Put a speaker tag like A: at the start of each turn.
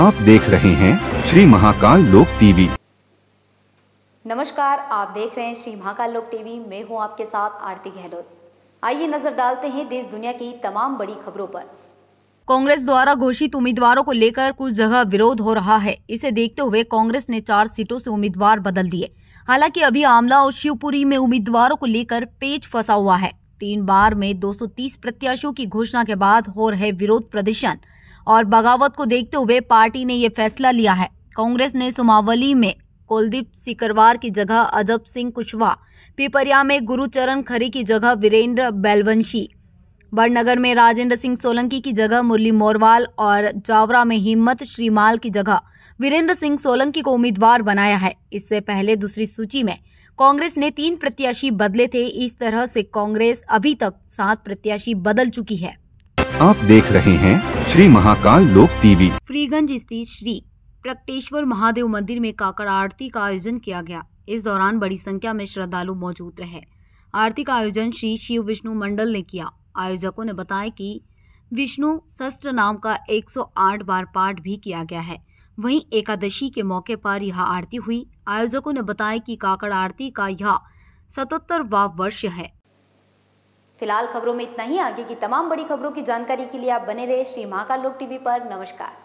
A: आप देख रहे हैं श्री महाकाल लोक टीवी
B: नमस्कार आप देख रहे हैं श्री महाकाल लोक टीवी मैं हूं आपके साथ आरती गहलोत आइए नजर डालते हैं देश दुनिया की तमाम बड़ी खबरों पर कांग्रेस द्वारा घोषित उम्मीदवारों को लेकर कुछ जगह विरोध हो रहा है इसे देखते हुए कांग्रेस ने चार सीटों से उम्मीदवार बदल दिए हालांकि अभी आमला और शिवपुरी में उम्मीदवारों को लेकर पेच फंसा हुआ है तीन बार में 230 प्रत्याशियों की घोषणा के बाद हो रहे विरोध प्रदर्शन और बगावत को देखते हुए पार्टी ने यह फैसला लिया है कांग्रेस ने सुमावली में कुलदीप सिकरवार की जगह अजब सिंह कुशवाहा पिपरिया में गुरुचरण खरी की जगह वीरेंद्र बैलवंशी बड़नगर में राजेंद्र सिंह सोलंकी की जगह मुरली मोरवाल और जावरा में हिम्मत श्रीमाल की जगह वीरेंद्र सिंह सोलंकी को उम्मीदवार बनाया है इससे पहले दूसरी सूची में कांग्रेस ने तीन प्रत्याशी बदले थे इस तरह से कांग्रेस अभी तक सात प्रत्याशी बदल चुकी है
A: आप देख रहे हैं श्री महाकाल लोक टीवी
B: फ्रीगंज स्थित श्री प्रकटेश्वर महादेव मंदिर में काकड़ आरती का आयोजन किया गया इस दौरान बड़ी संख्या में श्रद्धालु मौजूद रहे आरती का आयोजन श्री शिव विष्णु मंडल ने किया आयोजकों ने बताया कि विष्णु शस्त्र नाम का 108 बार पाठ भी किया गया है वहीं एकादशी के मौके पर यह आरती हुई आयोजकों ने बताया कि काकड़ आरती का यह सतहत्तरवा वर्ष है फिलहाल खबरों में इतना ही आगे की तमाम बड़ी खबरों की जानकारी के लिए आप बने रहे श्री महाकाल लोक टीवी पर नमस्कार